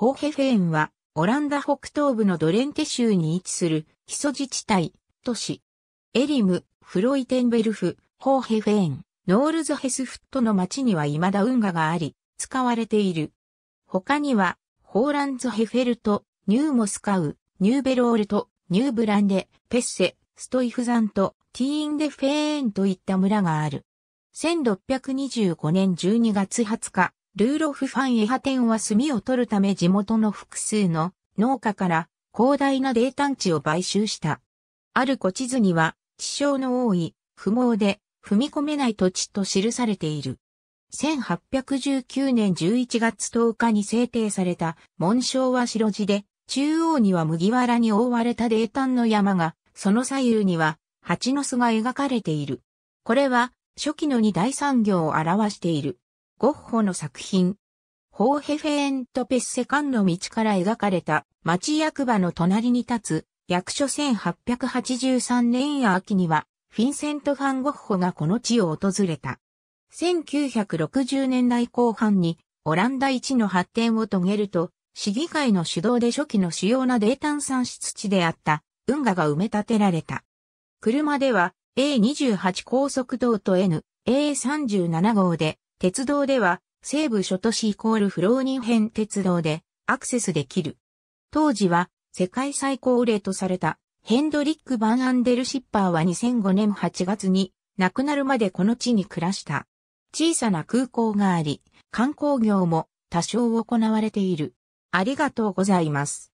ホーヘフェーンは、オランダ北東部のドレンテ州に位置する、基礎自治体、都市。エリム、フロイテンベルフ、ホーヘフェーン、ノールズヘスフットの町には未だ運河があり、使われている。他には、ホーランズヘフェルト、ニューモスカウ、ニューベロールト、ニューブランデ、ペッセ、ストイフザント、ティーンデフェーンといった村がある。1625年12月20日、ルーロフ・ファン・エハテンは炭を取るため地元の複数の農家から広大な泥炭地を買収した。ある古地図には、地象の多い、不毛で、踏み込めない土地と記されている。1819年11月10日に制定された紋章は白地で、中央には麦わらに覆われた泥炭の山が、その左右には蜂の巣が描かれている。これは初期の二大産業を表している。ゴッホの作品。ホーヘフェエントペッセカンの道から描かれた町役場の隣に立つ役所1883年秋にはフィンセント・ファン・ゴッホがこの地を訪れた。1960年代後半にオランダ一の発展を遂げると市議会の主導で初期の主要なデタン産出地であった運河が埋め立てられた。車では A28 高速道と N、A37 号で鉄道では、西部諸都市イコールフローニン編鉄道でアクセスできる。当時は、世界最高齢とされた、ヘンドリック・バン・アンデル・シッパーは2005年8月に、亡くなるまでこの地に暮らした。小さな空港があり、観光業も多少行われている。ありがとうございます。